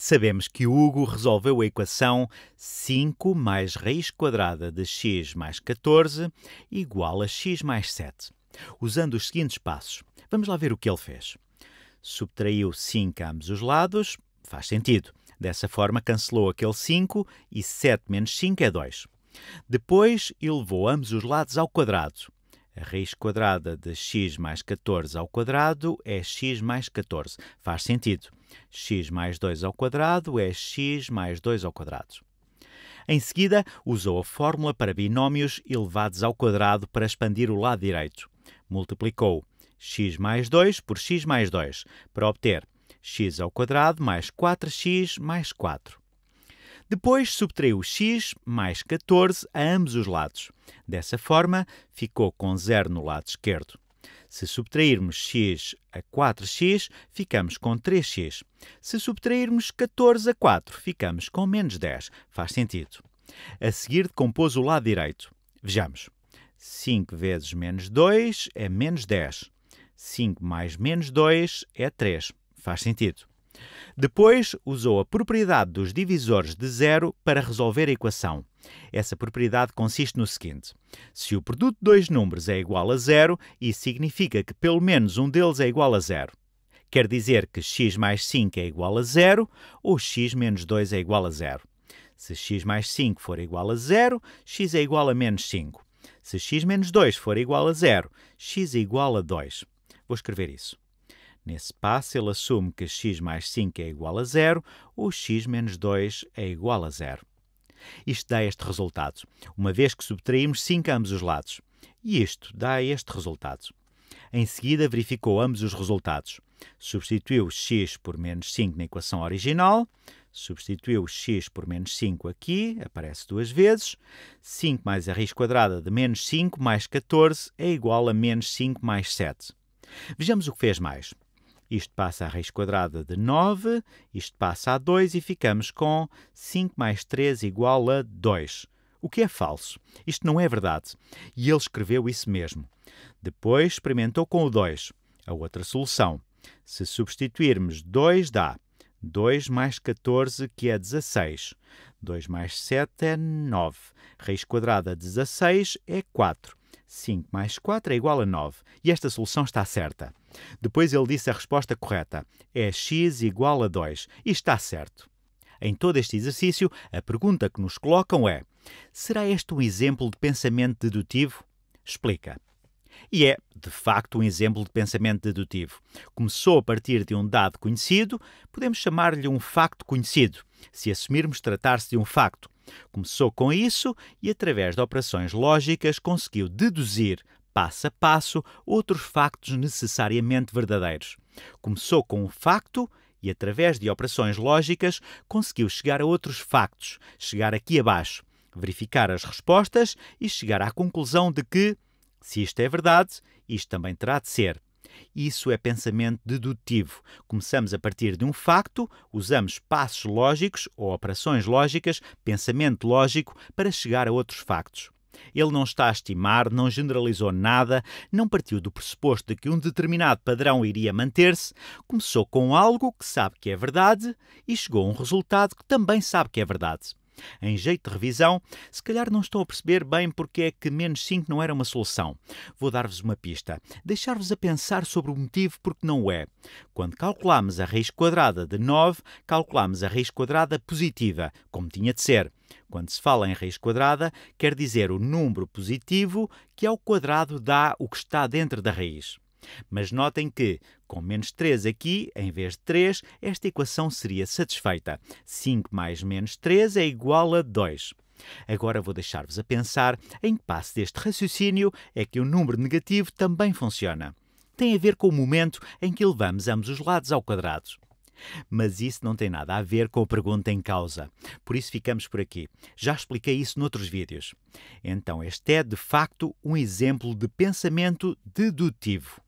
Sabemos que o Hugo resolveu a equação 5 mais raiz quadrada de x mais 14 igual a x mais 7, usando os seguintes passos. Vamos lá ver o que ele fez. Subtraiu 5 a ambos os lados, faz sentido. Dessa forma, cancelou aquele 5 e 7 menos 5 é 2. Depois, elevou ambos os lados ao quadrado. A raiz quadrada de x mais 14 ao quadrado é x mais 14. Faz sentido x mais 2 ao quadrado é x mais 2 ao quadrado. Em seguida, usou a fórmula para binómios elevados ao quadrado para expandir o lado direito. Multiplicou x mais 2 por x mais 2 para obter x ao quadrado mais 4x mais 4. Depois subtraiu x mais 14 a ambos os lados. Dessa forma, ficou com zero no lado esquerdo. Se subtrairmos x a 4x, ficamos com 3x. Se subtrairmos 14 a 4, ficamos com menos 10. Faz sentido. A seguir, decompôs o lado direito. Vejamos. 5 vezes menos 2 é menos 10. 5 mais menos 2 é 3. Faz sentido. Depois, usou a propriedade dos divisores de zero para resolver a equação. Essa propriedade consiste no seguinte: se o produto de dois números é igual a zero, isso significa que pelo menos um deles é igual a zero. Quer dizer que x mais 5 é igual a zero ou x menos 2 é igual a zero. Se x mais 5 for igual a zero, x é igual a menos 5. Se x menos 2 for igual a zero, x é igual a 2. Vou escrever isso. Nesse passo, ele assume que x mais 5 é igual a zero ou x menos 2 é igual a zero. Isto dá este resultado, uma vez que subtraímos 5 a ambos os lados. E isto dá este resultado. Em seguida, verificou ambos os resultados. Substituiu x por menos 5 na equação original, substituiu x por menos 5 aqui, aparece duas vezes. 5 mais a raiz quadrada de menos 5 mais 14 é igual a menos 5 mais 7. Vejamos o que fez mais. Isto passa a raiz quadrada de 9, isto passa a 2 e ficamos com 5 mais 3 igual a 2. O que é falso. Isto não é verdade. E ele escreveu isso mesmo. Depois experimentou com o 2, a outra solução. Se substituirmos 2 dá 2 mais 14, que é 16. 2 mais 7 é 9. Raiz quadrada de 16 é 4. 5 mais 4 é igual a 9 e esta solução está certa. Depois ele disse a resposta correta: é x igual a 2 e está certo. Em todo este exercício, a pergunta que nos colocam é: será este um exemplo de pensamento dedutivo? Explica. E é, de facto, um exemplo de pensamento dedutivo. Começou a partir de um dado conhecido, podemos chamar-lhe um facto conhecido, se assumirmos tratar-se de um facto. Começou com isso e, através de operações lógicas, conseguiu deduzir, passo a passo, outros factos necessariamente verdadeiros. Começou com o facto e, através de operações lógicas, conseguiu chegar a outros factos, chegar aqui abaixo, verificar as respostas e chegar à conclusão de que, se isto é verdade, isto também terá de ser. Isso é pensamento dedutivo. Começamos a partir de um facto, usamos passos lógicos ou operações lógicas, pensamento lógico, para chegar a outros factos. Ele não está a estimar, não generalizou nada, não partiu do pressuposto de que um determinado padrão iria manter-se, começou com algo que sabe que é verdade e chegou a um resultado que também sabe que é verdade. Em jeito de revisão, se calhar não estão a perceber bem porque é que menos 5 não era uma solução. Vou dar-vos uma pista, deixar-vos a pensar sobre o motivo porque não é. Quando calculamos a raiz quadrada de 9, calculamos a raiz quadrada positiva, como tinha de ser. Quando se fala em raiz quadrada, quer dizer o número positivo que ao quadrado dá o que está dentro da raiz. Mas notem que, com menos 3 aqui, em vez de 3, esta equação seria satisfeita. 5 mais menos 3 é igual a 2. Agora vou deixar-vos a pensar em que passo deste raciocínio é que o número negativo também funciona. Tem a ver com o momento em que elevamos ambos os lados ao quadrado. Mas isso não tem nada a ver com a pergunta em causa. Por isso ficamos por aqui. Já expliquei isso noutros vídeos. Então, este é de facto um exemplo de pensamento dedutivo.